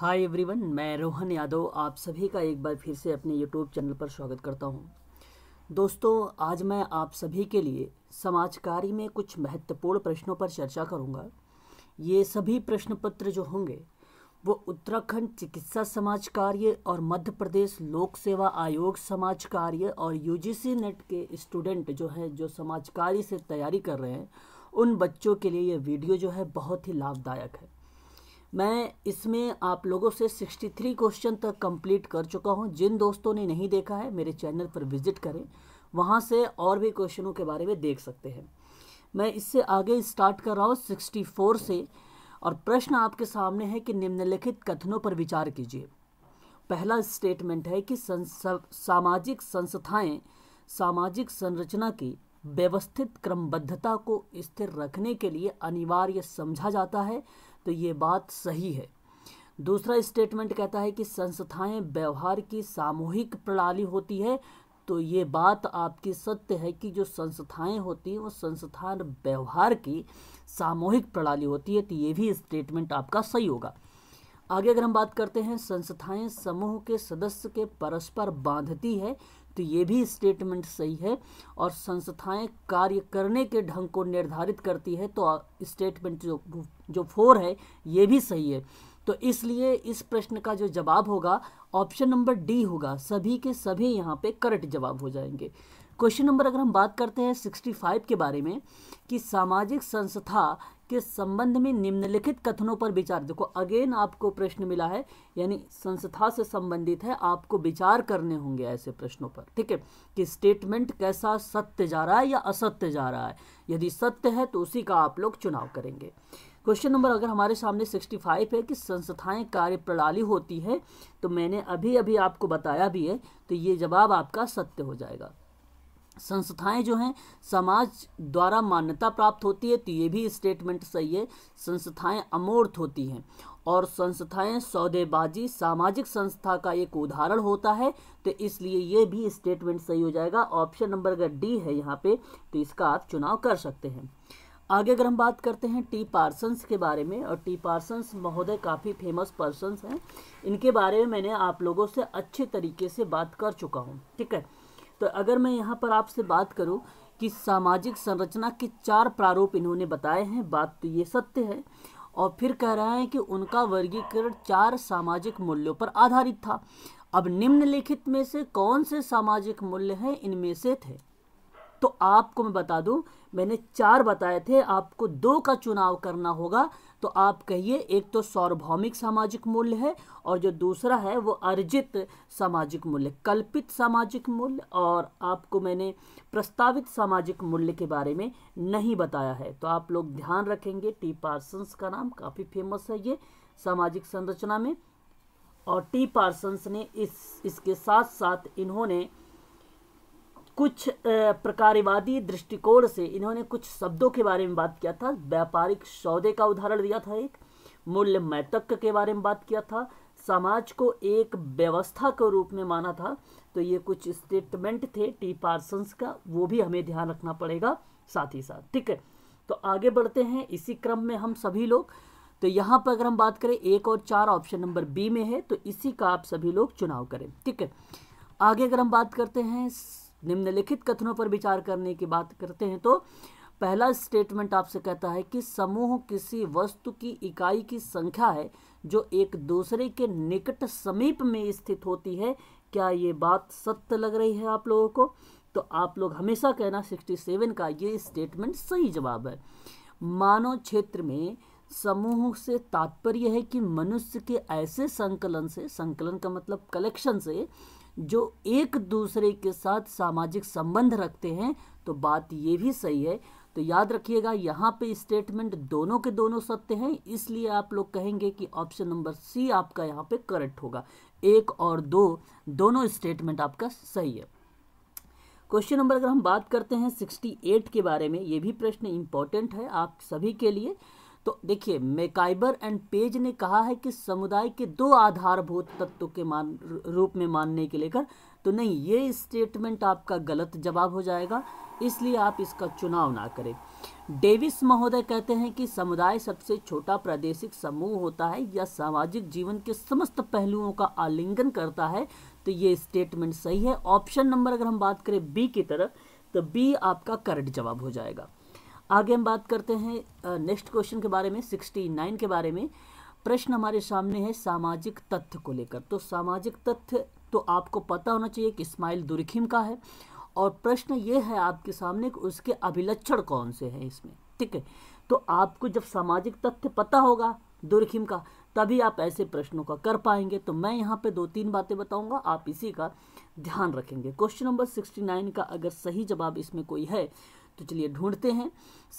Hi everyone मैं रोहन यादव आप सभी का एक बार फिर से अपने यूट्यूब चैनल पर स्वागत करता हूं। दोस्तों आज मैं आप सभी के लिए समाजकारी में कुछ महत्वपूर्ण प्रश्नों पर चर्चा करूंगा। ये सभी प्रश्न पत्र जो होंगे वो उत्तराखंड चिकित्सा समाज कार्य और मध्य प्रदेश लोक सेवा आयोग समाज कार्य और यू नेट के स्टूडेंट जो हैं जो समाज कार्य से तैयारी कर रहे हैं उन बच्चों के लिए ये वीडियो जो है बहुत ही लाभदायक है मैं इसमें आप लोगों से 63 क्वेश्चन तक कंप्लीट कर चुका हूं जिन दोस्तों ने नहीं देखा है मेरे चैनल पर विजिट करें वहां से और भी क्वेश्चनों के बारे में देख सकते हैं मैं इससे आगे स्टार्ट कर रहा हूँ 64 से और प्रश्न आपके सामने है कि निम्नलिखित कथनों पर विचार कीजिए पहला स्टेटमेंट है कि सामाजिक संस्थाएँ सामाजिक संरचना की व्यवस्थित क्रमबद्धता को स्थिर रखने के लिए अनिवार्य समझा जाता है तो ये बात सही है दूसरा स्टेटमेंट कहता है कि संस्थाएं व्यवहार की सामूहिक प्रणाली होती है तो ये बात आपकी सत्य है कि जो संस्थाएं होती हैं वो संस्थान व्यवहार की सामूहिक प्रणाली होती है तो ये भी स्टेटमेंट आपका सही होगा आगे अगर हम बात करते हैं संस्थाएं समूह के सदस्य के परस्पर बांधती है तो ये भी स्टेटमेंट सही है और संस्थाएं कार्य करने के ढंग को निर्धारित करती है तो स्टेटमेंट जो जो फोर है ये भी सही है तो इसलिए इस प्रश्न का जो जवाब होगा ऑप्शन नंबर डी होगा सभी के सभी यहाँ पे करेक्ट जवाब हो जाएंगे क्वेश्चन नंबर अगर हम बात करते हैं 65 के बारे में कि सामाजिक संस्था के संबंध में निम्नलिखित कथनों पर विचार देखो अगेन आपको प्रश्न मिला है यानी संस्था से संबंधित है आपको विचार करने होंगे ऐसे प्रश्नों पर ठीक है कि स्टेटमेंट कैसा सत्य जा रहा है या असत्य जा रहा है यदि सत्य है तो उसी का आप लोग चुनाव करेंगे क्वेश्चन नंबर अगर हमारे सामने 65 है कि संस्थाएं कार्य प्रणाली होती है तो मैंने अभी अभी आपको बताया भी है तो ये जवाब आपका सत्य हो जाएगा संस्थाएं जो हैं समाज द्वारा मान्यता प्राप्त होती है तो ये भी स्टेटमेंट सही है संस्थाएं अमूर्त होती हैं और संस्थाएं सौदेबाजी सामाजिक संस्था का एक उदाहरण होता है तो इसलिए ये भी स्टेटमेंट सही हो जाएगा ऑप्शन नंबर अगर डी है यहाँ पे तो इसका आप चुनाव कर सकते हैं आगे अगर हम बात करते हैं टी पार्सन्स के बारे में और टी पार्सन्स महोदय काफ़ी फेमस पर्सनस हैं इनके बारे में मैंने आप लोगों से अच्छे तरीके से बात कर चुका हूँ ठीक है तो अगर मैं यहाँ पर आपसे बात करूँ कि सामाजिक संरचना के चार प्रारूप इन्होंने बताए हैं बात तो ये सत्य है और फिर कह रहे हैं कि उनका वर्गीकरण चार सामाजिक मूल्यों पर आधारित था अब निम्नलिखित में से कौन से सामाजिक मूल्य हैं इनमें से थे तो आपको मैं बता दूं मैंने चार बताए थे आपको दो का चुनाव करना होगा तो आप कहिए एक तो सार्वभौमिक सामाजिक मूल्य है और जो दूसरा है वो अर्जित सामाजिक मूल्य कल्पित सामाजिक मूल्य और आपको मैंने प्रस्तावित सामाजिक मूल्य के बारे में नहीं बताया है तो आप लोग ध्यान रखेंगे टी पार्सन्स का नाम काफ़ी फेमस है ये सामाजिक संरचना में और टी पार्सन्स ने इस इसके साथ साथ इन्होंने कुछ प्रकारवादी दृष्टिकोण से इन्होंने कुछ शब्दों के बारे में बात किया था व्यापारिक सौदे का उदाहरण दिया था एक मूल्य मैतक के बारे में बात किया था समाज को एक व्यवस्था के रूप में माना था तो ये कुछ स्टेटमेंट थे टी पार्सन्स का वो भी हमें ध्यान रखना पड़ेगा साथ ही साथ ठीक है तो आगे बढ़ते हैं इसी क्रम में हम सभी लोग तो यहाँ पर अगर हम बात करें एक और चार ऑप्शन नंबर बी में है तो इसी का आप सभी लोग चुनाव करें ठीक है आगे अगर हम बात करते हैं निम्नलिखित कथनों पर विचार करने की बात करते हैं तो पहला स्टेटमेंट आपसे कहता है कि समूह किसी वस्तु की इकाई की संख्या है जो एक दूसरे के निकट समीप में स्थित होती है क्या ये बात सत्य लग रही है आप लोगों को तो आप लोग हमेशा कहना 67 का ये स्टेटमेंट सही जवाब है मानव क्षेत्र में समूह से तात्पर्य है कि मनुष्य के ऐसे संकलन से संकलन का मतलब कलेक्शन से जो एक दूसरे के साथ सामाजिक संबंध रखते हैं तो बात ये भी सही है तो याद रखिएगा यहाँ पे स्टेटमेंट दोनों के दोनों सत्य हैं इसलिए आप लोग कहेंगे कि ऑप्शन नंबर सी आपका यहाँ पे करेक्ट होगा एक और दो दोनों स्टेटमेंट आपका सही है क्वेश्चन नंबर अगर हम बात करते हैं 68 के बारे में ये भी प्रश्न इंपॉर्टेंट है आप सभी के लिए तो देखिए मेकाइबर एंड पेज ने कहा है कि समुदाय के दो आधारभूत तत्व के मान रूप में मानने के लेकर तो नहीं ये स्टेटमेंट आपका गलत जवाब हो जाएगा इसलिए आप इसका चुनाव ना करें डेविस महोदय कहते हैं कि समुदाय सबसे छोटा प्रादेशिक समूह होता है या सामाजिक जीवन के समस्त पहलुओं का आलिंगन करता है तो ये स्टेटमेंट सही है ऑप्शन नंबर अगर हम बात करें बी की तरफ तो बी आपका करेक्ट जवाब हो जाएगा आगे हम बात करते हैं नेक्स्ट क्वेश्चन के बारे में सिक्सटी नाइन के बारे में प्रश्न हमारे सामने है सामाजिक तथ्य को लेकर तो सामाजिक तथ्य तो आपको पता होना चाहिए कि इस्माइल दुर्खिम का है और प्रश्न ये है आपके सामने कि उसके अभिलक्षण कौन से हैं इसमें ठीक है तो आपको जब सामाजिक तथ्य पता होगा दुर्खिम का तभी आप ऐसे प्रश्नों का कर पाएंगे तो मैं यहाँ पे दो तीन बातें बताऊंगा आप इसी का ध्यान रखेंगे क्वेश्चन नंबर सिक्सटी नाइन का अगर सही जवाब इसमें कोई है तो चलिए ढूंढते हैं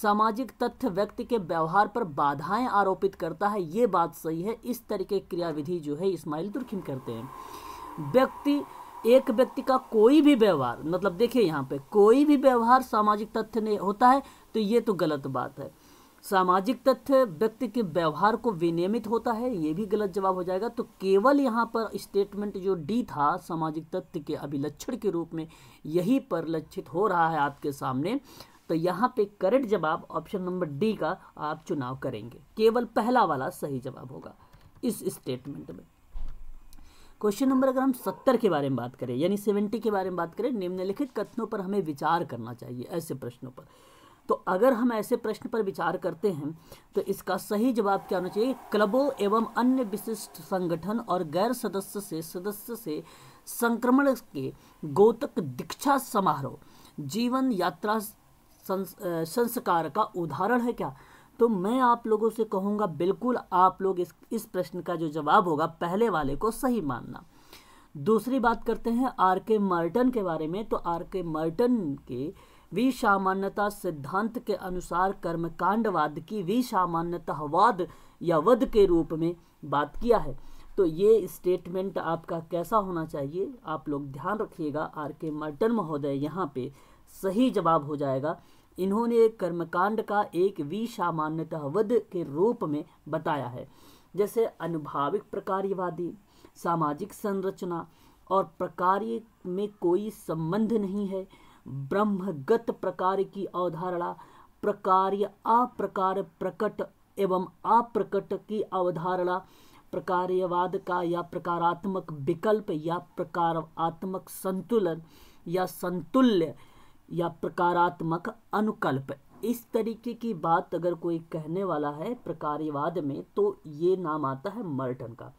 सामाजिक तथ्य व्यक्ति के व्यवहार पर बाधाएं आरोपित करता है ये बात सही है इस तरीके की क्रियाविधि जो है इस्माइल तुर्खिम करते हैं व्यक्ति एक व्यक्ति का कोई भी व्यवहार मतलब देखिए यहाँ पे कोई भी व्यवहार सामाजिक तथ्य नहीं होता है तो ये तो गलत बात है सामाजिक तथ्य व्यक्ति के व्यवहार को विनियमित होता है ये भी गलत जवाब हो जाएगा तो केवल यहाँ पर स्टेटमेंट जो डी था सामाजिक तथ्य के अभिलक्षण के रूप में यही परिलक्षित हो रहा है आपके सामने तो यहाँ पे करेक्ट जवाब ऑप्शन नंबर डी का आप चुनाव करेंगे केवल पहला वाला सही जवाब होगा इस स्टेटमेंट में क्वेश्चन नंबर अगर हम सत्तर के बारे में बात करें यानी सेवेंटी के बारे में बात करें निम्नलिखित कथनों पर हमें विचार करना चाहिए ऐसे प्रश्नों पर तो अगर हम ऐसे प्रश्न पर विचार करते हैं तो इसका सही जवाब क्या होना चाहिए क्लबों एवं अन्य विशिष्ट संगठन और गैर सदस्य से सदस्य से संक्रमण के गोतक दीक्षा समारोह जीवन यात्रा संस, संस्कार का उदाहरण है क्या तो मैं आप लोगों से कहूँगा बिल्कुल आप लोग इस इस प्रश्न का जो जवाब होगा पहले वाले को सही मानना दूसरी बात करते हैं आर के मर्टन के बारे में तो आर के मर्टन के विसामान्यता सिद्धांत के अनुसार कर्मकांडवाद की विसामान्यतावाद या वध के रूप में बात किया है तो ये स्टेटमेंट आपका कैसा होना चाहिए आप लोग ध्यान रखिएगा आर के मर्टन महोदय यहाँ पे सही जवाब हो जाएगा इन्होंने कर्मकांड का एक विसामान्यतः वध के रूप में बताया है जैसे अनुभाविक प्रकार्यवादी सामाजिक संरचना और प्रकार्य में कोई संबंध नहीं है ब्रह्मगत प्रकार की अवधारणा प्रकार्य अप्रकार प्रकट एवं अप्रकट की अवधारणा प्रकार्यवाद का या प्रकारात्मक विकल्प या प्रकारात्मक संतुलन या संतुल्य या प्रकारात्मक अनुकल्प इस तरीके की बात अगर कोई कहने वाला है प्रकारीवाद में तो ये नाम आता है मर्टन का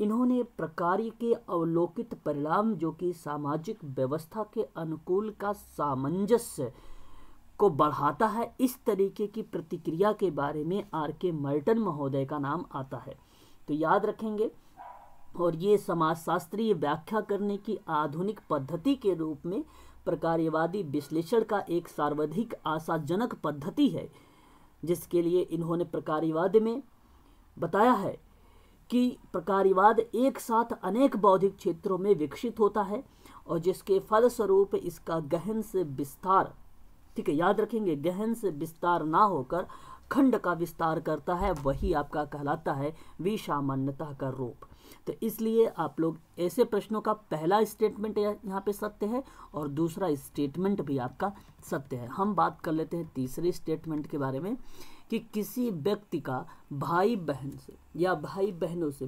इन्होंने प्रकारी के अवलोकित परिणाम जो कि सामाजिक व्यवस्था के अनुकूल का सामंजस्य को बढ़ाता है इस तरीके की प्रतिक्रिया के बारे में आर के मर्टन महोदय का नाम आता है तो याद रखेंगे और ये समाजशास्त्रीय व्याख्या करने की आधुनिक पद्धति के रूप में प्रकार्यवादी विश्लेषण का एक सार्वधिक आशाजनक पद्धति है जिसके लिए इन्होंने प्रकार्यवाद में बताया है कि प्रकार्यवाद एक साथ अनेक बौद्धिक क्षेत्रों में विकसित होता है और जिसके फलस्वरूप इसका गहन से विस्तार ठीक है याद रखेंगे गहन से विस्तार ना होकर खंड का विस्तार करता है वही आपका कहलाता है विषामान्यता का रूप तो इसलिए आप लोग ऐसे प्रश्नों का पहला स्टेटमेंट यहाँ पे सत्य है और दूसरा स्टेटमेंट भी आपका सत्य है हम बात कर लेते हैं तीसरे स्टेटमेंट के बारे में कि किसी व्यक्ति का भाई बहन से या भाई बहनों से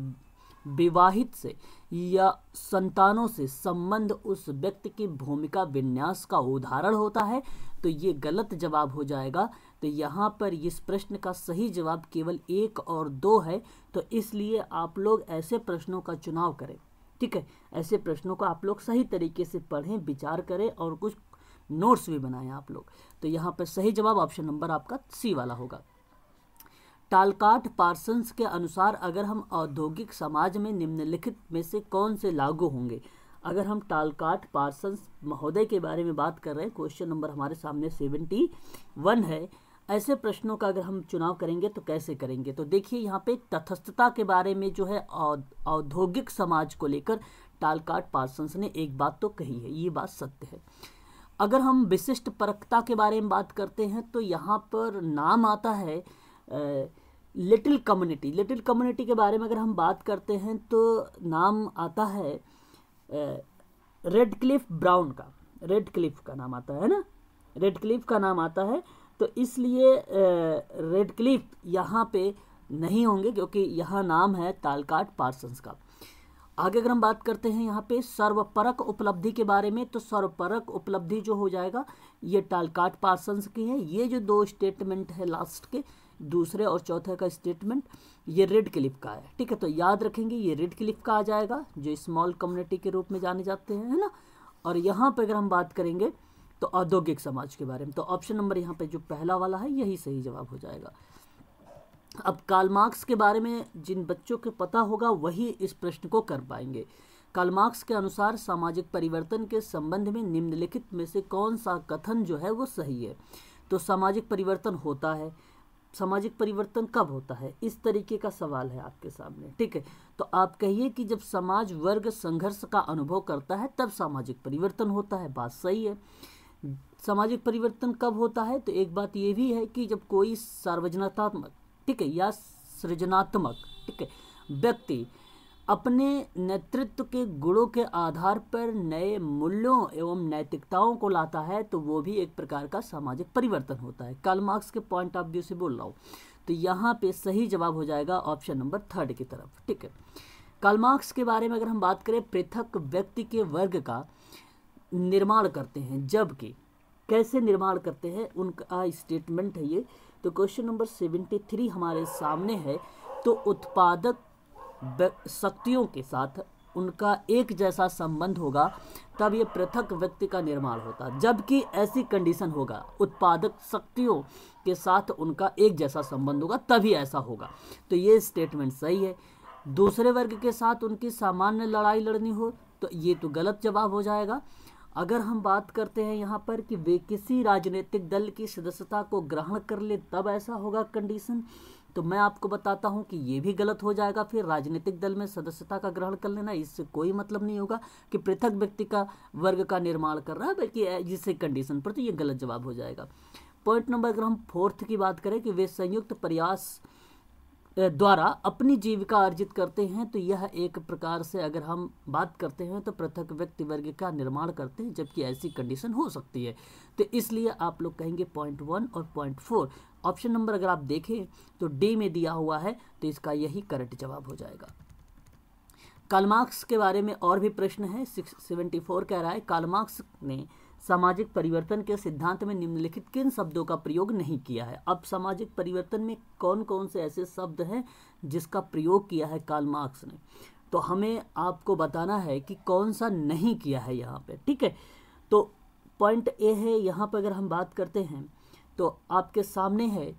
विवाहित से या संतानों से संबंध उस व्यक्ति की भूमिका विन्यास का उदाहरण होता है तो ये गलत जवाब हो जाएगा तो यहाँ पर इस प्रश्न का सही जवाब केवल एक और दो है तो इसलिए आप लोग ऐसे प्रश्नों का चुनाव करें ठीक है ऐसे प्रश्नों को आप लोग सही तरीके से पढ़ें विचार करें और कुछ नोट्स भी बनाएं आप लोग तो यहाँ पर सही जवाब ऑप्शन नंबर आपका सी वाला होगा टालकाट पार्सन्स के अनुसार अगर हम औद्योगिक समाज में निम्नलिखित में से कौन से लागू होंगे अगर हम टालकाट पार्सन्स महोदय के बारे में बात कर रहे हैं क्वेश्चन नंबर हमारे सामने सेवेंटी वन है ऐसे प्रश्नों का अगर हम चुनाव करेंगे तो कैसे करेंगे तो देखिए यहाँ पे तथस्थता के बारे में जो है औद्योगिक समाज को लेकर टालकाट पार्सन्स ने एक बात तो कही है ये बात सत्य है अगर हम विशिष्ट परखता के बारे में बात करते हैं तो यहाँ पर नाम आता है लिटिल कम्युनिटी लिटिल कम्युनिटी के बारे में अगर हम बात करते हैं तो नाम आता है रेड क्लिफ ब्राउन का रेड क्लिफ का नाम आता है ना रेड क्लिफ का नाम आता है तो इसलिए रेड क्लिफ यहाँ पे नहीं होंगे क्योंकि यहाँ नाम है तालकाट पार्सन्स का आगे अगर हम बात करते हैं यहाँ पे सर्वपरक उपलब्धि के बारे में तो सर्वपरक उपलब्धि जो हो जाएगा ये टालकाट पार्सन्स की है ये जो दो स्टेटमेंट है लास्ट के दूसरे और चौथे का स्टेटमेंट ये रेड क्लिप का है ठीक है तो याद रखेंगे ये रेड क्लिप का आ जाएगा जो स्मॉल कम्युनिटी के रूप में जाने जाते हैं है ना और यहाँ पर अगर हम बात करेंगे तो औद्योगिक समाज के बारे में तो ऑप्शन नंबर यहाँ पे जो पहला वाला है यही सही जवाब हो जाएगा अब कालमार्क्स मार्क्स के बारे में जिन बच्चों को पता होगा वही इस प्रश्न को कर पाएंगे कालमार्क्स मार्क्स के अनुसार सामाजिक परिवर्तन के संबंध में निम्नलिखित में से कौन सा कथन जो है वो सही है तो सामाजिक परिवर्तन होता है सामाजिक परिवर्तन कब होता है इस तरीके का सवाल है आपके सामने ठीक है तो आप कहिए कि जब समाज वर्ग संघर्ष का अनुभव करता है तब सामाजिक परिवर्तन होता है बात सही है सामाजिक परिवर्तन कब होता है तो एक बात ये भी है कि जब कोई सार्वजनात्मक ठीक है या सृजनात्मक ठीक है व्यक्ति अपने नेतृत्व के गुणों के आधार पर नए मूल्यों एवं नैतिकताओं को लाता है तो वो भी एक प्रकार का सामाजिक परिवर्तन होता है कार्ल मार्क्स के पॉइंट ऑफ व्यू से बोल रहा हूँ तो यहाँ पे सही जवाब हो जाएगा ऑप्शन नंबर थर्ड की तरफ ठीक है कार्ल मार्क्स के बारे में अगर हम बात करें पृथक व्यक्ति के वर्ग का निर्माण करते हैं जबकि कैसे निर्माण करते हैं उनका स्टेटमेंट है ये तो क्वेश्चन नंबर सेवेंटी थ्री हमारे सामने है तो उत्पादक शक्तियों के साथ उनका एक जैसा संबंध होगा तब ये पृथक व्यक्ति का निर्माण होता जबकि ऐसी कंडीशन होगा उत्पादक शक्तियों के साथ उनका एक जैसा संबंध होगा तभी ऐसा होगा तो ये स्टेटमेंट सही है दूसरे वर्ग के साथ उनकी सामान्य लड़ाई लड़नी हो तो ये तो गलत जवाब हो जाएगा अगर हम बात करते हैं यहाँ पर कि वे किसी राजनीतिक दल की सदस्यता को ग्रहण कर ले तब ऐसा होगा कंडीशन तो मैं आपको बताता हूँ कि ये भी गलत हो जाएगा फिर राजनीतिक दल में सदस्यता का ग्रहण कर लेना इससे कोई मतलब नहीं होगा कि पृथक व्यक्ति का वर्ग का निर्माण कर रहा है बल्कि जिससे कंडीशन पर तो ये गलत जवाब हो जाएगा पॉइंट नंबर अगर हम फोर्थ की बात करें कि वे संयुक्त प्रयास द्वारा अपनी जीविका अर्जित करते हैं तो यह एक प्रकार से अगर हम बात करते हैं तो पृथक व्यक्ति वर्ग का निर्माण करते हैं जबकि ऐसी कंडीशन हो सकती है तो इसलिए आप लोग कहेंगे पॉइंट वन और पॉइंट फोर ऑप्शन नंबर अगर आप देखें तो डी में दिया हुआ है तो इसका यही करेक्ट जवाब हो जाएगा कालमार्क्स के बारे में और भी प्रश्न है सिक्स सेवेंटी फोर कह रहा है कालमार्क्स ने सामाजिक परिवर्तन के सिद्धांत में निम्नलिखित किन शब्दों का प्रयोग नहीं किया है अब सामाजिक परिवर्तन में कौन कौन से ऐसे शब्द हैं जिसका प्रयोग किया है काल मार्क्स ने तो हमें आपको बताना है कि कौन सा नहीं किया है यहाँ पे ठीक है तो पॉइंट ए है यहाँ पर अगर हम बात करते हैं तो आपके सामने है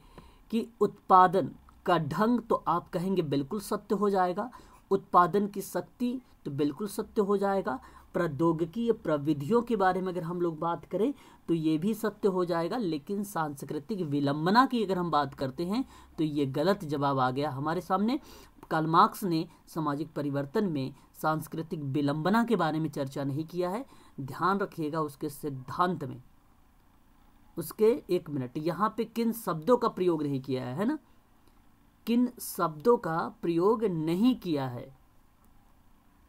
कि उत्पादन का ढंग तो आप कहेंगे बिल्कुल सत्य हो जाएगा उत्पादन की शक्ति तो बिल्कुल सत्य हो जाएगा प्रौद्योगिकीय प्रविधियों के बारे में अगर हम लोग बात करें तो ये भी सत्य हो जाएगा लेकिन सांस्कृतिक विलंबना की अगर हम बात करते हैं तो ये गलत जवाब आ गया हमारे सामने कालमार्क्स ने सामाजिक परिवर्तन में सांस्कृतिक विलंबना के बारे में चर्चा नहीं किया है ध्यान रखिएगा उसके सिद्धांत में उसके एक मिनट यहाँ पे किन शब्दों का प्रयोग नहीं किया है, है ना किन शब्दों का प्रयोग नहीं किया है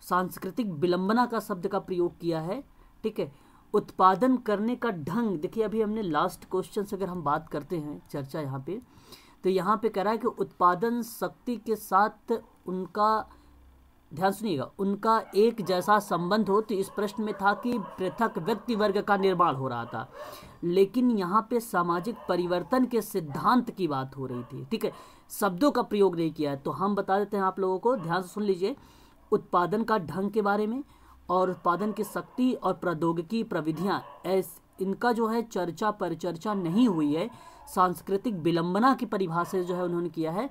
सांस्कृतिक विलंबना का शब्द का प्रयोग किया है ठीक है उत्पादन करने का ढंग देखिए अभी हमने लास्ट क्वेश्चन से अगर हम बात करते हैं चर्चा यहाँ पे तो यहाँ पे कह रहा है कि उत्पादन शक्ति के साथ उनका ध्यान सुनिएगा उनका एक जैसा संबंध हो तो इस प्रश्न में था कि पृथक व्यक्ति वर्ग का निर्माण हो रहा था लेकिन यहाँ पे सामाजिक परिवर्तन के सिद्धांत की बात हो रही थी ठीक है शब्दों का प्रयोग नहीं किया है तो हम बता देते हैं आप लोगों को ध्यान से सुन लीजिए उत्पादन का ढंग के बारे में और उत्पादन की शक्ति और प्रौद्योगिकी प्रविधियाँ ऐस इनका जो है चर्चा परिचर्चा नहीं हुई है सांस्कृतिक विलंबना की परिभाषा जो है उन्होंने किया है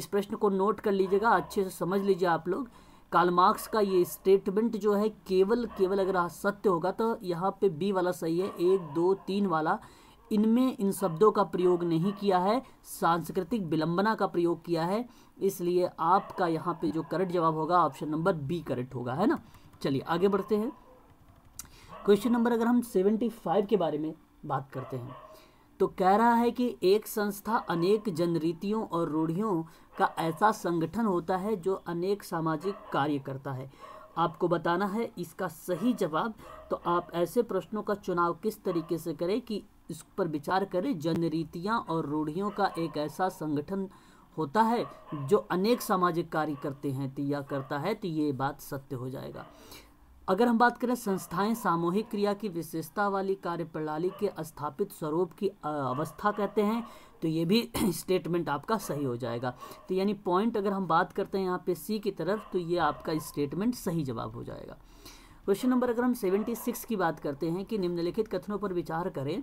इस प्रश्न को नोट कर लीजिएगा अच्छे से समझ लीजिए आप लोग कालमार्क्स का ये स्टेटमेंट जो है केवल केवल अगर सत्य होगा तो यहाँ पे बी वाला सही है एक दो तीन वाला इनमें इन शब्दों का प्रयोग नहीं किया है सांस्कृतिक विलंबना का प्रयोग किया है इसलिए आपका यहाँ पे जो करेक्ट जवाब होगा ऑप्शन नंबर बी करेक्ट होगा है ना चलिए आगे बढ़ते हैं क्वेश्चन नंबर अगर हम सेवेंटी फाइव के बारे में बात करते हैं तो कह रहा है कि एक संस्था अनेक जनरीतियों और रूढ़ियों का ऐसा संगठन होता है जो अनेक सामाजिक कार्य करता है आपको बताना है इसका सही जवाब तो आप ऐसे प्रश्नों का चुनाव किस तरीके से करें कि इस पर विचार करें जनरीतियाँ और रूढ़ियों का एक ऐसा संगठन होता है जो अनेक सामाजिक कार्य करते हैं तो या करता है तो ये बात सत्य हो जाएगा अगर हम बात करें संस्थाएं सामूहिक क्रिया की विशेषता वाली कार्यप्रणाली के स्थापित स्वरूप की अवस्था कहते हैं तो ये भी स्टेटमेंट आपका सही हो जाएगा तो यानी पॉइंट अगर हम बात करते हैं यहाँ पे सी की तरफ तो ये आपका स्टेटमेंट सही जवाब हो जाएगा क्वेश्चन नंबर अगर हम 76 की बात करते हैं कि निम्नलिखित कथनों पर विचार करें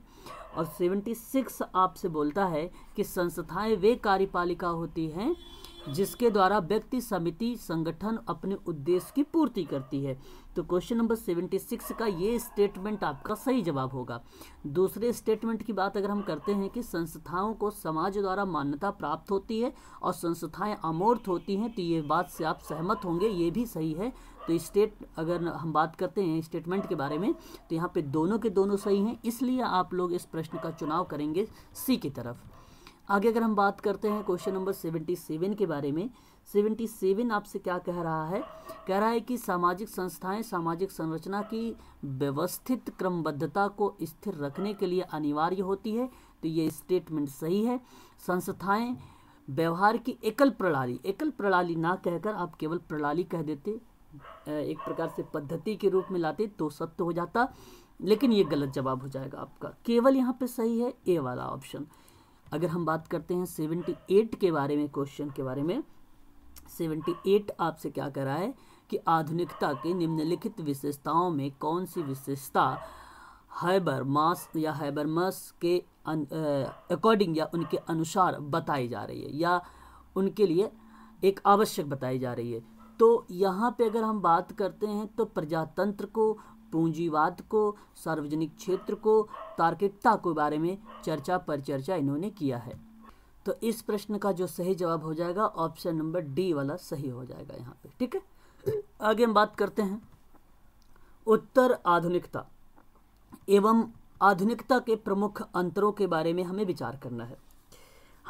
और 76 आपसे बोलता है कि संस्थाएं वे कार्यपालिका होती हैं जिसके द्वारा व्यक्ति समिति संगठन अपने उद्देश्य की पूर्ति करती है तो क्वेश्चन नंबर सेवेंटी सिक्स का ये स्टेटमेंट आपका सही जवाब होगा दूसरे स्टेटमेंट की बात अगर हम करते हैं कि संस्थाओं को समाज द्वारा मान्यता प्राप्त होती है और संस्थाएं अमूर्त होती हैं तो ये बात से आप सहमत होंगे ये भी सही है तो स्टेट अगर हम बात करते हैं स्टेटमेंट के बारे में तो यहाँ पे दोनों के दोनों सही हैं इसलिए आप लोग इस प्रश्न का चुनाव करेंगे सी की तरफ आगे अगर हम बात करते हैं क्वेश्चन नंबर सेवेंटी सेवन के बारे में सेवेंटी सेवन आपसे क्या कह रहा है कह रहा है कि सामाजिक संस्थाएं सामाजिक संरचना की व्यवस्थित क्रमबद्धता को स्थिर रखने के लिए अनिवार्य होती है तो ये स्टेटमेंट सही है संस्थाएं व्यवहार की एकल प्रणाली एकल प्रणाली ना कहकर आप केवल प्रणाली कह देते एक प्रकार से पद्धति के रूप में लाते तो सत्य हो जाता लेकिन ये गलत जवाब हो जाएगा आपका केवल यहाँ पे सही है ए वाला ऑप्शन अगर हम बात करते हैं सेवेंटी एट के बारे में क्वेश्चन के बारे में सेवेंटी एट आपसे क्या कर रहा है कि आधुनिकता के निम्नलिखित विशेषताओं में कौन सी विशेषता मास या मास के अकॉर्डिंग या उनके अनुसार बताई जा रही है या उनके लिए एक आवश्यक बताई जा रही है तो यहाँ पे अगर हम बात करते हैं तो प्रजातंत्र को पूंजीवाद को सार्वजनिक क्षेत्र को तार्किकता को बारे में चर्चा पर चर्चा इन्होंने किया है तो इस प्रश्न का जो सही जवाब हो जाएगा ऑप्शन नंबर डी वाला सही हो जाएगा यहाँ पे ठीक है आगे हम बात करते हैं उत्तर आधुनिकता एवं आधुनिकता के प्रमुख अंतरों के बारे में हमें विचार करना है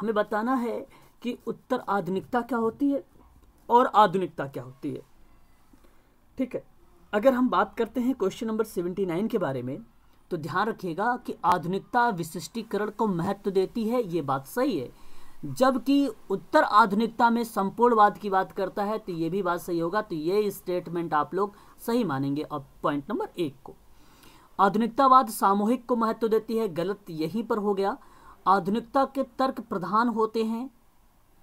हमें बताना है कि उत्तर आधुनिकता क्या होती है और आधुनिकता क्या होती है ठीक है अगर हम बात करते हैं क्वेश्चन नंबर सेवेंटी नाइन के बारे में तो ध्यान रखिएगा कि आधुनिकता विशिष्टीकरण को महत्व देती है ये बात सही है जबकि उत्तर आधुनिकता में संपूर्णवाद की बात करता है तो ये भी बात सही होगा तो ये स्टेटमेंट आप लोग सही मानेंगे अब पॉइंट नंबर एक को आधुनिकतावाद सामूहिक को महत्व देती है गलत यहीं पर हो गया आधुनिकता के तर्क प्रधान होते हैं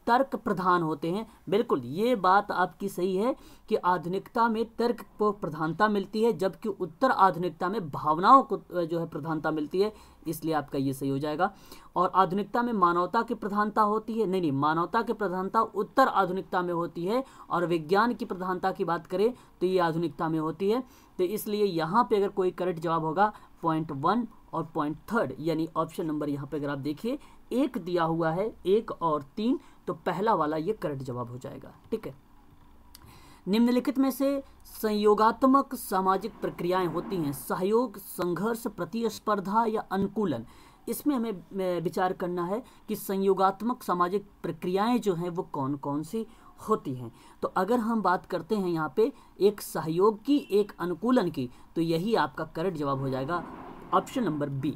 तर्क प्रधान होते हैं बिल्कुल ये बात आपकी सही है कि आधुनिकता में तर्क को प्रधानता मिलती है जबकि उत्तर आधुनिकता में भावनाओं को जो है प्रधानता मिलती है इसलिए आपका ये सही हो जाएगा और आधुनिकता में मानवता की प्रधानता होती है नहीं नहीं मानवता की प्रधानता उत्तर आधुनिकता में होती है और विज्ञान की प्रधानता की बात करें तो ये आधुनिकता में होती है तो इसलिए यहाँ पर अगर कोई करेक्ट जवाब होगा पॉइंट वन और पॉइंट थर्ड यानी ऑप्शन नंबर यहाँ पे अगर आप देखिए एक दिया हुआ है एक और तीन तो पहला वाला ये करेक्ट जवाब हो जाएगा ठीक है निम्नलिखित में से संयोगात्मक सामाजिक प्रक्रियाएं होती हैं सहयोग संघर्ष प्रतिस्पर्धा या अनुकूलन इसमें हमें विचार करना है कि संयोगात्मक सामाजिक प्रक्रियाएं जो हैं वो कौन कौन सी होती हैं तो अगर हम बात करते हैं यहाँ पे एक सहयोग की एक अनुकूलन की तो यही आपका करेक्ट जवाब हो जाएगा option number B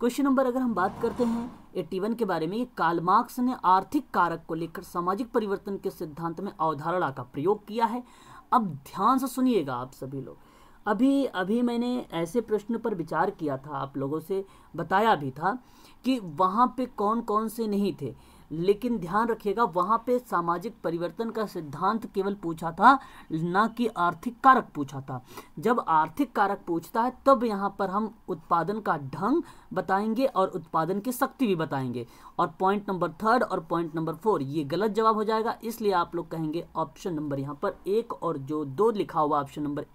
question number अगर हम बात करते हैं 81 के बारे में कालमार्क्स ने आर्थिक कारक को लेकर सामाजिक परिवर्तन के सिद्धांत में अवधारणा का प्रयोग किया है अब ध्यान से सुनिएगा आप सभी लोग अभी अभी मैंने ऐसे प्रश्न पर विचार किया था आप लोगों से बताया भी था कि वहाँ पे कौन कौन से नहीं थे लेकिन ध्यान रखिएगा वहां पे सामाजिक परिवर्तन का सिद्धांत केवल पूछा था ना कि आर्थिक कारक पूछा था जब आर्थिक कारक पूछता है तब यहाँ पर हम उत्पादन का ढंग बताएंगे और उत्पादन की शक्ति भी बताएंगे और पॉइंट नंबर थर्ड और पॉइंट नंबर फोर ये गलत जवाब हो जाएगा इसलिए आप लोग कहेंगे ऑप्शन नंबर यहाँ पर एक और जो दो लिखा हुआ ऑप्शन नंबर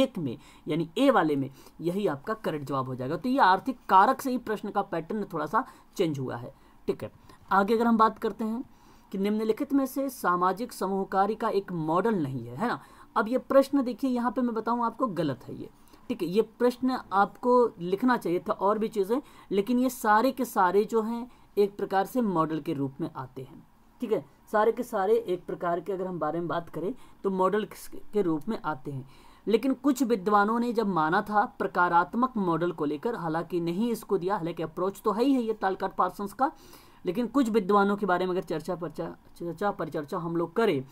एक में यानी ए वाले में यही आपका करेक्ट जवाब हो जाएगा तो ये आर्थिक कारक से ही प्रश्न का पैटर्न थोड़ा सा चेंज हुआ है ठीक है आगे अगर हम बात करते हैं कि निम्नलिखित में से सामाजिक समूहकारी का एक मॉडल नहीं है है ना अब ये प्रश्न देखिए यहाँ पे मैं बताऊँ आपको गलत है ये ठीक है ये प्रश्न आपको लिखना चाहिए था और भी चीज़ें लेकिन ये सारे के सारे जो हैं एक प्रकार से मॉडल के रूप में आते हैं ठीक है सारे के सारे एक प्रकार के अगर हम बारे में बात करें तो मॉडल के रूप में आते हैं लेकिन कुछ विद्वानों ने जब माना था प्रकारात्मक मॉडल को लेकर हालांकि नहीं इसको दिया हालांकि अप्रोच तो है ही है ये तालकाट पार्सन्स का लेकिन कुछ विद्वानों के बारे में अगर चर्चा परचा चर्चा परिचर्चा हम लोग करें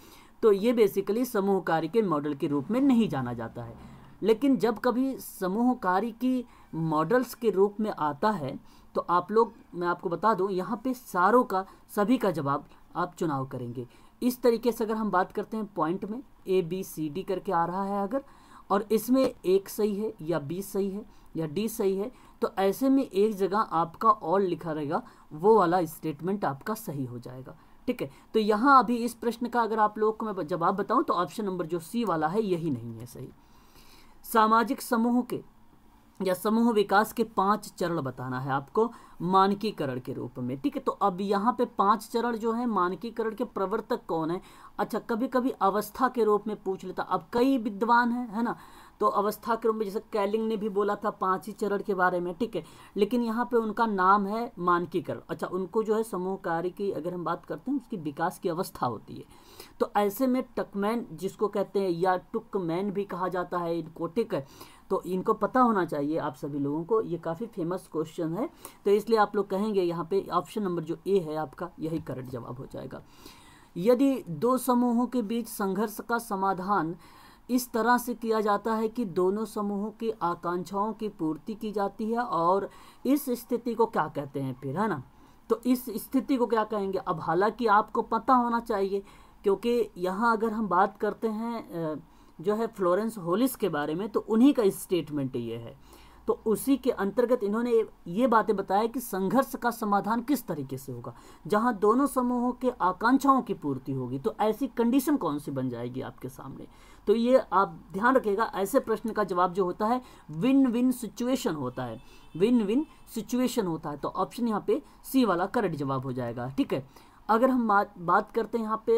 तो ये बेसिकली समूह कार्य के मॉडल के रूप में नहीं जाना जाता है लेकिन जब कभी समूह कार्य की मॉडल्स के रूप में आता है तो आप लोग मैं आपको बता दूं यहाँ पे सारों का सभी का जवाब आप चुनाव करेंगे इस तरीके से अगर हम बात करते हैं पॉइंट में ए बी सी डी करके आ रहा है अगर और इसमें एक सही है या बी सही है या डी सही है तो ऐसे में एक जगह आपका और लिखा रहेगा वो वाला स्टेटमेंट आपका सही हो जाएगा ठीक है तो यहाँ अभी इस प्रश्न का अगर आप लोग को मैं जवाब बताऊँ तो ऑप्शन नंबर जो सी वाला है यही नहीं है सही सामाजिक समूह के या समूह विकास के पांच चरण बताना है आपको मानकीकरण के रूप में ठीक है तो अब यहाँ पे पांच चरण जो है मानकीकरण के प्रवर्तक कौन है अच्छा कभी कभी अवस्था के रूप में पूछ लेता अब कई विद्वान है है ना तो अवस्था क्रम में जैसे कैलिंग ने भी बोला था पांच ही चरण के बारे में ठीक है लेकिन यहाँ पे उनका नाम है मानकीकरण अच्छा उनको जो है समूह कार्य की अगर हम बात करते हैं उसकी विकास की अवस्था होती है तो ऐसे में टकमैन जिसको कहते हैं या टुकमैन भी कहा जाता है इनको ठीक है तो इनको पता होना चाहिए आप सभी लोगों को ये काफ़ी फेमस क्वेश्चन है तो इसलिए आप लोग कहेंगे यहाँ पे ऑप्शन नंबर जो ए है आपका यही करेक्ट जवाब हो जाएगा यदि दो समूहों के बीच संघर्ष का समाधान इस तरह से किया जाता है कि दोनों समूहों की आकांक्षाओं की पूर्ति की जाती है और इस स्थिति को क्या कहते हैं फिर है ना तो इस स्थिति को क्या कहेंगे अब हालांकि आपको पता होना चाहिए क्योंकि यहाँ अगर हम बात करते हैं जो है फ्लोरेंस होलिस के बारे में तो उन्हीं का स्टेटमेंट ये है तो उसी के अंतर्गत इन्होंने ये बातें बताया कि संघर्ष का समाधान किस तरीके से होगा जहां दोनों समूहों के आकांक्षाओं की पूर्ति होगी तो ऐसी कंडीशन कौन सी बन जाएगी आपके सामने तो ये आप ध्यान रखिएगा ऐसे प्रश्न का जवाब जो होता है विन विन सिचुएशन होता है विन विन सिचुएशन होता है तो ऑप्शन यहाँ पे सी वाला करेक्ट जवाब हो जाएगा ठीक है अगर हम बात करते हैं यहाँ पे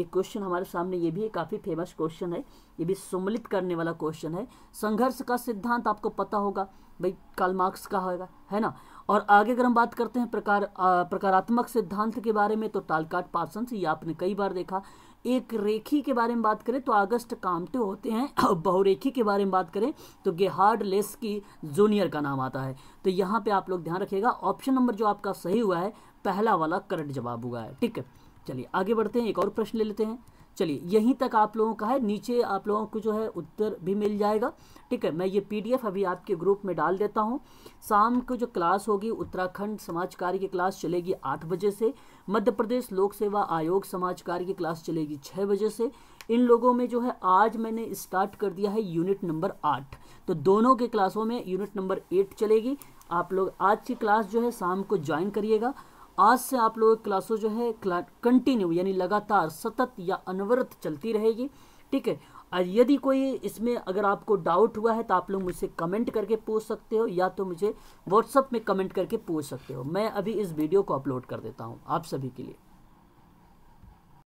एक क्वेश्चन हमारे सामने ये भी काफ़ी फेमस क्वेश्चन है ये भी सम्मिलित करने वाला क्वेश्चन है संघर्ष का सिद्धांत आपको पता होगा भाई कालमार्क्स मार्क्स का होगा है ना और आगे अगर हम बात करते हैं प्रकार आ, प्रकारात्मक सिद्धांत के बारे में तो टालकाट से ये आपने कई बार देखा एक रेखी के बारे में बात करें तो अगस्त कामटे होते हैं और बहुरेखी के बारे में बात करें तो गेहार्ड लेस की जूनियर का नाम आता है तो यहाँ पे आप लोग ध्यान रखिएगा ऑप्शन नंबर जो आपका सही हुआ है पहला वाला करंट जवाब हुआ है ठीक है चलिए आगे बढ़ते हैं एक और प्रश्न ले लेते हैं चलिए यहीं तक आप लोगों का है नीचे आप लोगों को जो है उत्तर भी मिल जाएगा ठीक है मैं ये पीडीएफ अभी आपके ग्रुप में डाल देता हूँ शाम को जो क्लास होगी उत्तराखंड समाज कार्य की क्लास चलेगी आठ बजे से मध्य प्रदेश लोक सेवा आयोग समाज कार्य की क्लास चलेगी छः बजे से इन लोगों में जो है आज मैंने स्टार्ट कर दिया है यूनिट नंबर आठ तो दोनों के क्लासों में यूनिट नंबर एट चलेगी आप लोग आज की क्लास जो है शाम को ज्वाइन करिएगा आज से आप लोगों की क्लासों जो है कंटिन्यू यानी लगातार सतत या अनवरत चलती रहेगी ठीक है और यदि कोई इसमें अगर आपको डाउट हुआ है तो आप लोग मुझसे कमेंट करके पूछ सकते हो या तो मुझे व्हाट्सअप में कमेंट करके पूछ सकते हो मैं अभी इस वीडियो को अपलोड कर देता हूँ आप सभी के लिए